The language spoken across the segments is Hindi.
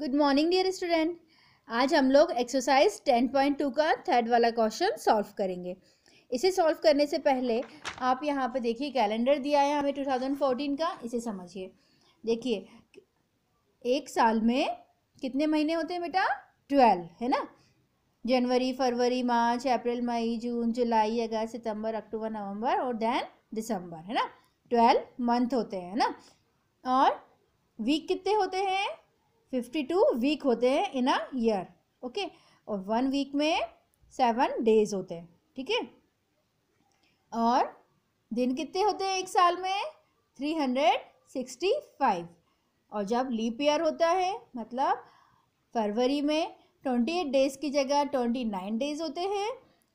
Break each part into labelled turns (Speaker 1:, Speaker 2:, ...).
Speaker 1: गुड मॉर्निंग डियर स्टूडेंट आज हम लोग एक्सरसाइज टेन पॉइंट टू का थर्ड वाला क्वेश्चन सॉल्व करेंगे इसे सॉल्व करने से पहले आप यहाँ पर देखिए कैलेंडर दिया है हमें 2014 का इसे समझिए देखिए एक साल में कितने महीने होते हैं बेटा ट्वेल्व है ना जनवरी फरवरी मार्च अप्रैल मई जून जुलाई अगस्त सितंबर अक्टूबर नवंबर और देन दिसंबर है ना ट्वेल्व मंथ होते हैं है ना और वीक कितने होते हैं फिफ्टी टू वीक होते हैं इन अ ईयर ओके और वन वीक में सेवन डेज होते हैं ठीक है और दिन कितने होते हैं एक साल में थ्री हंड्रेड सिक्सटी फाइव और जब लीप ईयर होता है मतलब फरवरी में ट्वेंटी एट डेज़ की जगह ट्वेंटी नाइन डेज़ होते हैं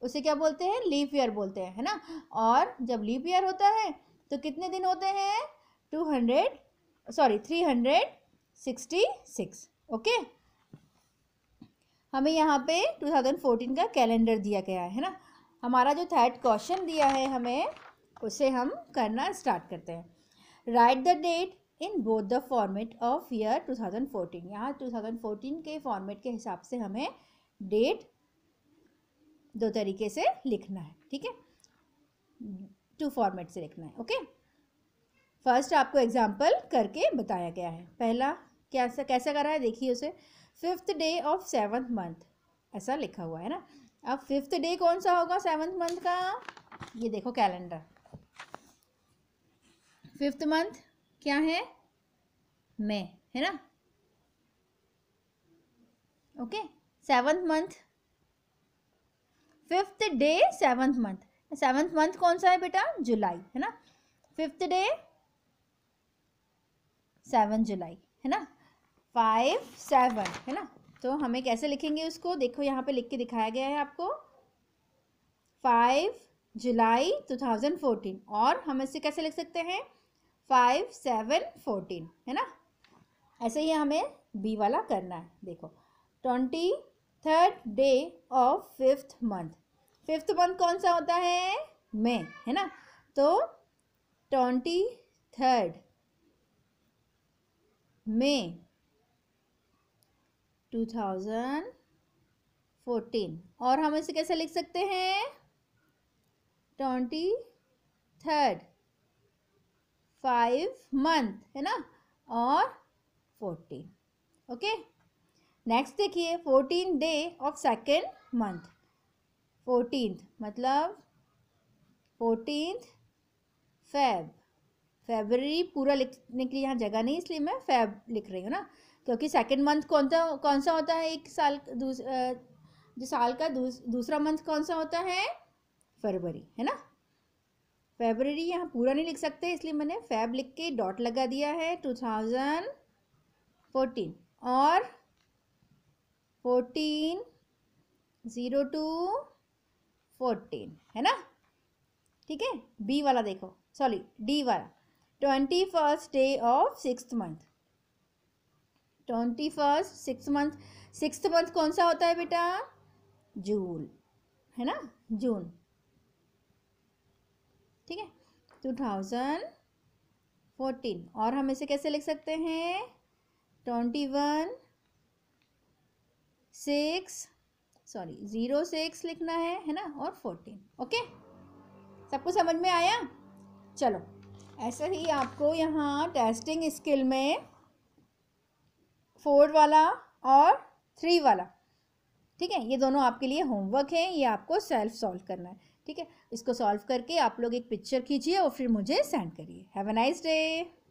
Speaker 1: उसे क्या बोलते हैं लीप ईयर बोलते हैं है ना और जब लीप ईयर होता है तो कितने दिन होते हैं two hundred sorry three hundred sixty six okay हमें यहाँ पे 2014 का कैलेंडर दिया गया है ना हमारा जो थर्ड क्वेश्चन दिया है हमें उसे हम करना स्टार्ट करते हैं write the date in both the format of year 2014 यहाँ टू थाउजेंड फोर्टीन के फॉर्मेट के हिसाब से हमें डेट दो तरीके से लिखना है ठीक है टू फॉर्मेट से लिखना है ओके okay? फर्स्ट आपको एग्जाम्पल करके बताया गया है पहला कैसा कैसा करा है देखिए उसे fifth day of seventh month ऐसा लिखा हुआ है ना अब फिफ्थ डे कौन सा होगा सेवन्थ मंथ का ये देखो कैलेंडर फिफ्थ मंथ क्या है मे है ना okay seventh month fifth day seventh month seventh month कौन सा है बेटा जुलाई है ना फिफ्थ डे सेवन जुलाई है ना फाइव सेवन है ना तो हमें कैसे लिखेंगे उसको देखो यहाँ पे लिख के दिखाया गया है आपको five July two thousand fourteen और हम इसे कैसे लिख सकते हैं फाइव सेवन फोर्टीन है ना ऐसे ही हमें बी वाला करना है देखो twenty third day of fifth month fifth month कौन सा होता है मे है ना तो ट्वेंटी थर्ड May 2014 और हम इसे कैसे लिख सकते हैं ट्वेंटी थर्ड फाइव मंथ है ना और फोर्टीन ओके नेक्स्ट देखिए fourteen day of second month fourteen मतलब फोर्टीन फेब फेबररी पूरा लिखने के लिए यहाँ जगह नहीं इसलिए मैं फेब लिख रही हूँ ना क्योंकि सेकेंड मंथ कौन सा कौन सा होता है एक साल दूस, जो साल का दूस, दूसरा मंथ कौन सा होता है फरवरी है ना फेबररी यहाँ पूरा नहीं लिख सकते इसलिए मैंने फैब लिख के डॉट लगा दिया है टू थाउजेंड फोर्टीन और फोर्टीन ज़ीरो टू फोर्टीन है ना ठीक है बी वाला देखो सॉरी डी वाला twenty first day of six month twenty first six month six month कौन सा होता है बेटा जून है ना जून ठीक है टू थाउजेंड फोर्टीन और हम इसे कैसे लिख सकते हैं twenty one six sorry zero six लिखना है है ना और फोर्टीन ओके सबको समझ में आया चलो ऐसा ही आपको यहाँ टेस्टिंग स्किल में फोर वाला और थ्री वाला ठीक है ये दोनों आपके लिए होमवर्क हैं ये आपको सेल्फ सॉल्व करना है ठीक है इसको सॉल्व करके आप लोग एक पिक्चर खींचिए और फिर मुझे सेंड करिए हैव अ नाइस डे